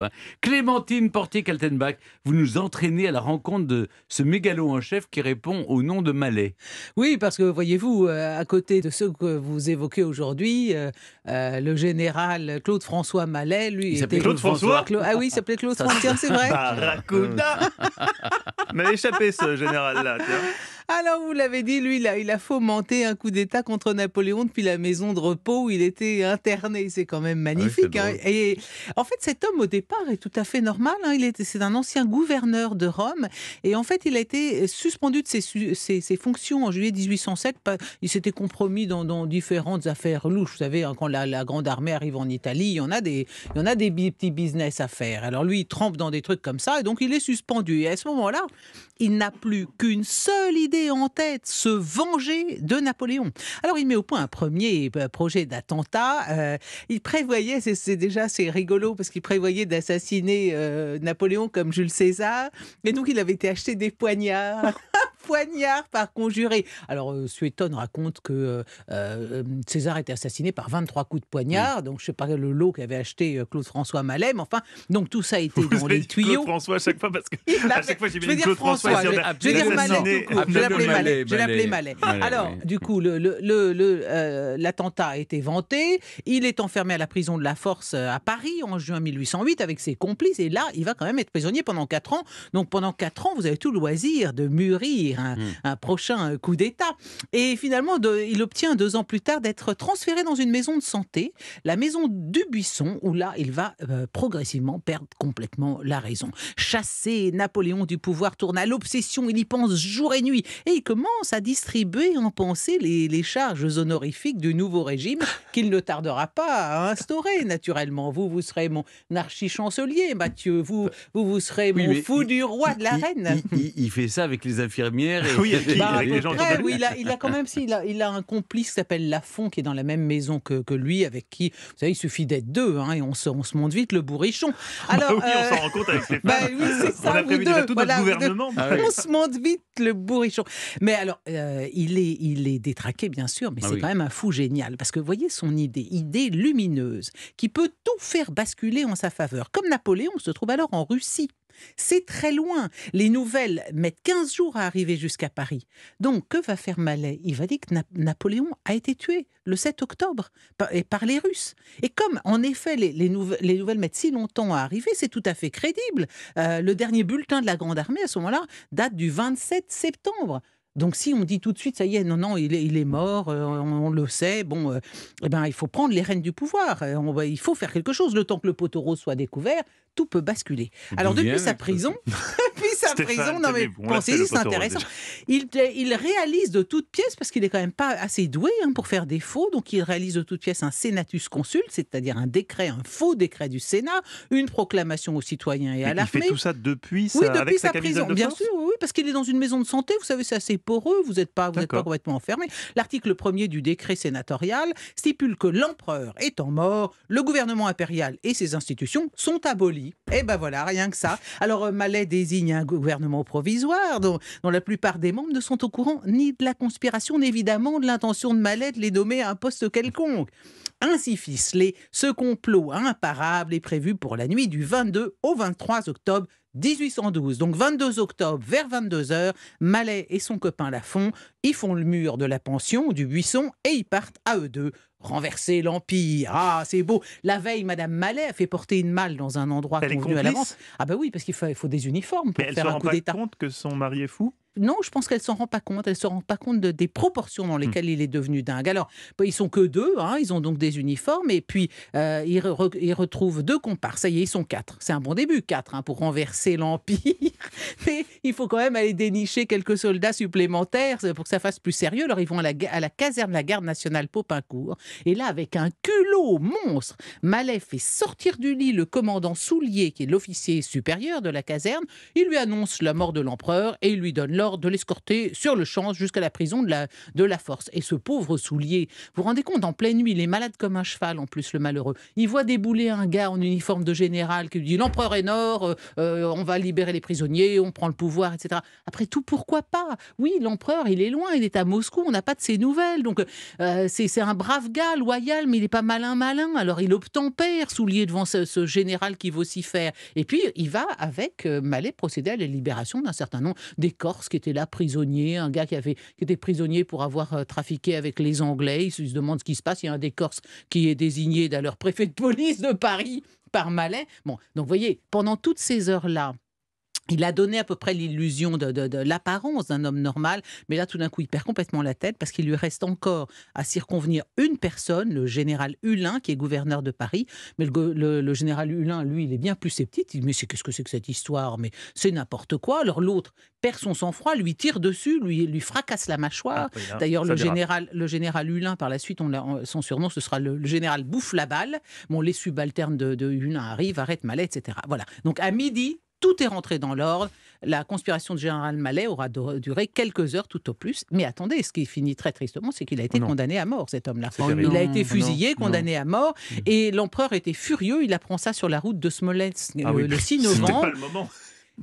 Hein. Clémentine Portier-Kaltenbach, vous nous entraînez à la rencontre de ce mégalo en chef qui répond au nom de Malais. Oui, parce que voyez-vous, euh, à côté de ceux que vous évoquez aujourd'hui, euh, euh, le général Claude-François Mallet, lui. Il s'appelait Claude-François Ah oui, il s'appelait Claude-François, c'est vrai. Il M'a échappé ce général-là, alors, vous l'avez dit, lui, là, il a fomenté un coup d'État contre Napoléon depuis la maison de repos où il était interné. C'est quand même ah magnifique. Hein. Et en fait, cet homme, au départ, est tout à fait normal. Hein. Il était, c'est un ancien gouverneur de Rome. Et en fait, il a été suspendu de ses, ses, fonctions en juillet 1807. Il s'était compromis dans, différentes affaires louches. Vous savez, hein, quand la, la, grande armée arrive en Italie, il y en a des, il y en a des petits business à faire. Alors, lui, il trempe dans des trucs comme ça. Et donc, il est suspendu. Et à ce moment-là, il n'a plus qu'une seule idée en tête, se venger de Napoléon. Alors il met au point un premier euh, projet d'attentat. Euh, il prévoyait, c'est déjà c'est rigolo parce qu'il prévoyait d'assassiner euh, Napoléon comme Jules César. Et donc il avait été acheté des poignards. poignard par conjuré. Alors, euh, Suéton raconte que César euh, euh, César était assassiné par 23 coups de poignard. Donc, je ne sais pas le lot qu'avait acheté Claude-François malem enfin, donc tout ça a été dans les tuyaux. Claude-François à chaque fois, parce que françois Je vais dire Mallet, je l'appelais Je l'appelais Alors, du coup, l'attentat a été vanté. Il est enfermé à la prison de la Force à Paris en juin 1808 avec ses complices. Et là, il va quand même être prisonnier pendant 4 ans. Donc, pendant 4 ans, vous avez tout le loisir de mûrir Hmm. un, prochain euh, coup d'État. Et finalement, il obtient deux ans plus tard d'être transféré dans une maison de santé, la maison du Buisson, où là, il va euh, progressivement perdre complètement la raison. chasser Napoléon du pouvoir tourne à l'obsession, il y pense jour et nuit, et il commence à distribuer en pensée les, charges honorifiques du nouveau régime qu'il ne tardera pas à instaurer, naturellement. Vous, vous serez mon archi-chancelier, Mathieu, vous, bah, vous, serez mon fou du roi, de la reine. il, fait ça avec les infirmiers Oui, il, a, quand même si, il, a, un complice qui s'appelle Lafont, qui est dans la même maison que, lui, avec qui, vous il suffit d'être deux, hein, et on se, monte vite le bourrichon. Bah alors, on euh, s'en rend compte avec les on On se monte vite le bourrichon. Mais alors, euh, il, est, détraqué, bien sûr, mais bah c'est quand même un fou génial, parce que vous voyez son idée, idée lumineuse, qui peut tout faire basculer en sa faveur. Comme Napoléon se trouve alors en Russie. C'est très loin. Les nouvelles mettent 15 jours à arriver jusqu'à Paris. Donc, que va faire Malais Il va dire que Napoléon a été tué le 7 octobre par, les Russes. Et comme, en effet, les, nouvelles mettent si longtemps à arriver, c'est tout à fait crédible. Euh, le dernier bulletin de la Grande Armée, à ce moment-là, date du 27 septembre. Donc si on dit tout de suite, ça y est, non, non, il est, il est mort, euh, on, le sait, bon, euh, eh ben, il faut prendre les rênes du pouvoir, euh, on il faut faire quelque chose. Le temps que le poteau rose soit découvert, tout peut basculer. Alors depuis sa prison, depuis sa prison, non mais pensez-y, c'est intéressant. Il, il, réalise de toute pièces parce qu'il est quand même pas assez doué hein, pour faire des faux, donc il réalise de toute pièce un senatus consul, c'est-à-dire un décret, un faux décret du Sénat, une proclamation aux citoyens et à l'armée. Il fait tout ça depuis, sa, oui, depuis sa, prison, bien sûr parce qu'il est dans une maison de santé, vous savez, c'est assez poreux, vous n'êtes pas, complètement enfermé. L'article 1er du décret sénatorial stipule que l'empereur étant mort, le gouvernement impérial et ses institutions sont abolies. Et eh ben voilà, rien que ça. Alors euh, Malais désigne un gouvernement provisoire dont, la plupart des membres ne sont au courant ni de la conspiration, ni évidemment de l'intention de Malais de les nommer à un poste quelconque. Ainsi ficelé, ce complot imparable est prévu pour la nuit du 22 au 23 octobre 1812, donc 22 octobre, vers 22h, Mallet et son copain Lafont ils font le mur de la pension, du buisson, et ils partent à eux deux renverser l'Empire. Ah, c'est beau. La veille, Madame Mallet a fait porter une malle dans un endroit elle convenu à l'avance. Ah ben oui, parce qu'il faut, il faut des uniformes pour faire un coup compte que son mari est fou non, je pense qu'elle s'en rend pas compte. Elle se rend pas compte de, des proportions dans hmm. lesquelles il est devenu dingue. Alors, bah, ils sont que deux. Hein. ils ont donc des uniformes et puis euh, ils, retrouvent deux compars. Ça y est, ils sont quatre. C'est un bon début, quatre, hein, pour renverser l'empire. Mais il faut quand même aller dénicher quelques soldats supplémentaires euh, pour que ça fasse plus sérieux. Alors, ils vont à la, à la caserne de la garde nationale Popincourt et là, avec un culot monstre, Malet fait sortir du lit le commandant Soulier, qui est l'officier supérieur de la caserne. Il lui annonce la mort de l'empereur et il lui donne l'ordre de l'escorter sur le champ jusqu'à la prison de la, de la force. Et ce pauvre Soulier, vous vous rendez compte, en pleine nuit, il est malade comme un cheval en plus, le malheureux. Il voit débouler un gars en uniforme de général qui lui dit L'empereur est mort, euh, euh, on va libérer les prisonniers, on prend le pouvoir, etc. Après tout, pourquoi pas Oui, l'empereur, il est loin, il est à Moscou, on n'a pas de ses nouvelles. Donc, euh, c'est un brave gars loyal, mais il n'est pas malin, malin. Alors il obtempère, soulier devant ce, général qui faire Et puis il va avec euh, Malais, procéder à la libération d'un certain nombre des Corses qui étaient là prisonniers, un gars qui, avait, qui était prisonnier pour avoir euh, trafiqué avec les Anglais. Il se demande ce qui se passe. Il y a un des Corses qui est désigné d'ailleurs préfet de police de Paris par Malais. Bon, donc vous voyez, pendant toutes ces heures-là, il a donné à peu près l'illusion de, l'apparence d'un homme normal, mais là tout d'un coup il perd complètement la tête parce qu'il lui reste encore à circonvenir une personne, le général Hulin, qui est gouverneur de Paris. Mais le, général Hulin, lui, il est bien plus sceptique. Il dit Mais c'est, qu'est-ce que c'est que cette histoire Mais c'est n'importe quoi. Alors l'autre perd son sang-froid, lui tire dessus, lui, lui fracasse la mâchoire. Ah, D'ailleurs, le général, le général Hulin, par la suite, on son surnom, ce sera le, général Bouffe la balle. Bon, les subalternes de, Hulin arrivent, arrêtent Malet, etc. Voilà. Donc à midi, tout est rentré dans l'ordre. La conspiration de Général Mallet aura duré quelques heures tout au plus. Mais attendez, ce qui finit très tristement, c'est qu'il a été condamné à mort, cet homme-là. Il a été fusillé, condamné à mort. Mm. Et l'empereur était furieux. Il apprend ça sur la route de Smolensk ah le, 6 novembre. Pas le moment.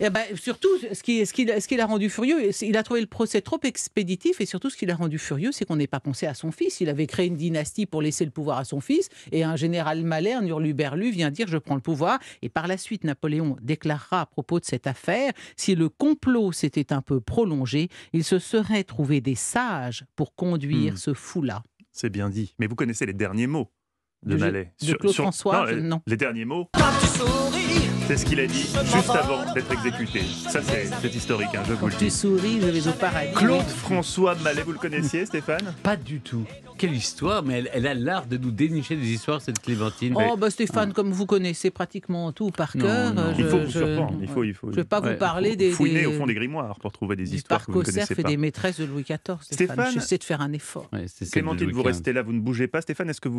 Eh ben, surtout, ce qui, l'a rendu furieux, il a trouvé le procès trop expéditif et surtout ce qui l'a rendu furieux, c'est qu'on n'ait pas pensé à son fils. Il avait créé une dynastie pour laisser le pouvoir à son fils et un général un hurluberlu, vient dire je prends le pouvoir. Et par la suite, Napoléon déclarera à propos de cette affaire, si le complot s'était un peu prolongé, il se serait trouvé des sages pour conduire hmm. ce fou-là. C'est bien dit. Mais vous connaissez les derniers mots de, malais François, Les derniers mots. C'est ce qu'il a dit juste avant d'être exécuté. Ça, c'est historique, hein, je vous le dis. Tu souris, je vais au paradis. Claude François Mallet, vous le connaissiez, Stéphane Pas du tout. Quelle histoire, mais elle, a l'art de nous dénicher des histoires, cette Clémentine. Oh, bah Stéphane, comme vous connaissez pratiquement tout par cœur. il faut vous surprendre. Il faut, Je ne vais pas vous parler des. Fouiner au fond des grimoires pour trouver des, histoires. que vous connaissez pas. et des maîtresses de Louis XIV. Stéphane, je j'essaie de faire un effort. Clémentine, vous restez là, vous ne bougez pas. Stéphane, est-ce que vous.